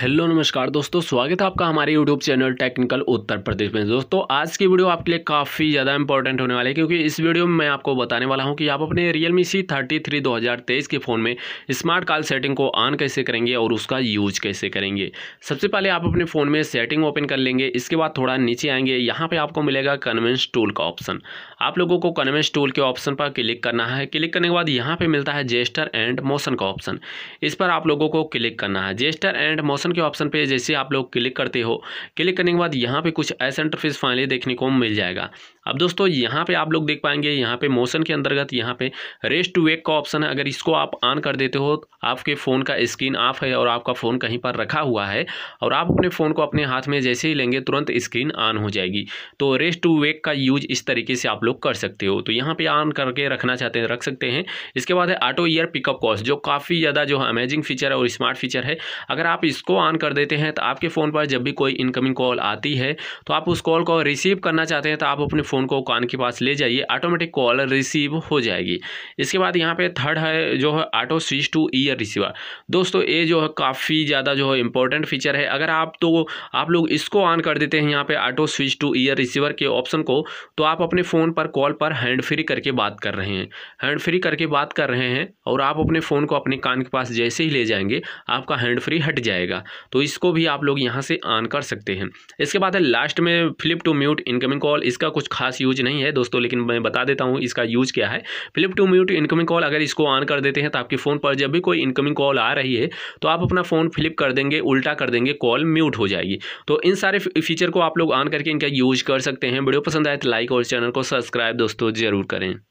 hello नमस्कार दोस्तों स्वागत है आपका हमारे YouTube channel technical Uttar Pradesh में दोस्तों आज की वीडियो आपके लिए काफ़ी ज़्यादा इंपॉर्टेंट होने वाली है क्योंकि इस वीडियो में मैं आपको बताने वाला हूं कि आप अपने रियलमी सी थर्टी थ्री दो के फ़ोन में स्मार्ट कॉल सेटिंग को ऑन कैसे करेंगे और उसका यूज कैसे करेंगे सबसे पहले आप अपने फ़ोन में सेटिंग ओपन कर लेंगे इसके बाद थोड़ा नीचे आएंगे यहाँ पर आपको मिलेगा कन्वेंस टूल का ऑप्शन आप लोगों को कन्वेंस टूल के ऑप्शन पर क्लिक करना है क्लिक करने के बाद यहाँ पर मिलता है जेस्टर एंड मोशन का ऑप्शन इस पर आप लोगों को क्लिक करना है जेस्टर एंड मोशन प्रमोशन के ऑप्शन पे जैसे आप लोग क्लिक करते हो क्लिक करने के बाद यहाँ पे कुछ ऐसा इंटरफेस फाइनली देखने को मिल जाएगा अब दोस्तों यहाँ पे आप लोग देख पाएंगे यहाँ पे मोशन के अंतर्गत यहाँ पे रेस्ट टू वेक का ऑप्शन है अगर इसको आप ऑन कर देते हो तो आपके फ़ोन का स्क्रीन ऑफ है और आपका फ़ोन कहीं पर रखा हुआ है और आप अपने फ़ोन को अपने हाथ में जैसे ही लेंगे तुरंत स्क्रीन ऑन हो जाएगी तो रेस्ट टू वेक का यूज इस तरीके से आप लोग कर सकते हो तो यहाँ पर ऑन करके रखना चाहते हैं रख सकते हैं इसके बाद है ऑटो ईयर पिकअप कॉस्ट जो काफ़ी ज़्यादा जो अमेजिंग फीचर है और स्मार्ट फीचर है अगर आप इसको ऑन कर देते हैं तो आपके फ़ोन पर जब भी कोई इनकमिंग कॉल आती है तो आप उस कॉल को रिसीव करना चाहते हैं तो आप अपने फ़ोन को कान के पास ले जाइए ऑटोमेटिक कॉल रिसीव हो जाएगी इसके बाद यहाँ पे थर्ड है जो है auto switch to ear receiver दोस्तों ये जो है काफ़ी ज़्यादा जो है इंपॉर्टेंट फीचर है अगर आप तो आप लोग इसको ऑन कर देते हैं यहाँ पर auto switch to ear receiver के ऑप्शन को तो आप अपने फ़ोन पर कॉल पर हैंड फ्री करके बात कर रहे हैं हैंड फ्री करके बात कर रहे हैं और आप अपने फ़ोन को अपने कान के पास जैसे ही ले जाएंगे आपका हैंड फ्री हट जाएगा तो इसको भी आप लोग यहाँ से ऑन कर सकते हैं इसके बाद है लास्ट में flip to mute incoming call इसका कुछ खास खास यूज नहीं है दोस्तों लेकिन मैं बता देता हूँ इसका यूज क्या है flip to mute incoming call अगर इसको ऑन कर देते हैं तो आपके फ़ोन पर जब भी कोई इनकमिंग कॉल आ रही है तो आप अपना फ़ोन फ्लिप कर देंगे उल्टा कर देंगे कॉल म्यूट हो जाएगी तो इन सारे फीचर को आप लोग ऑन करके इनका यूज कर सकते हैं वीडियो पसंद आए तो लाइक और चैनल को सब्सक्राइब दोस्तों ज़रूर करें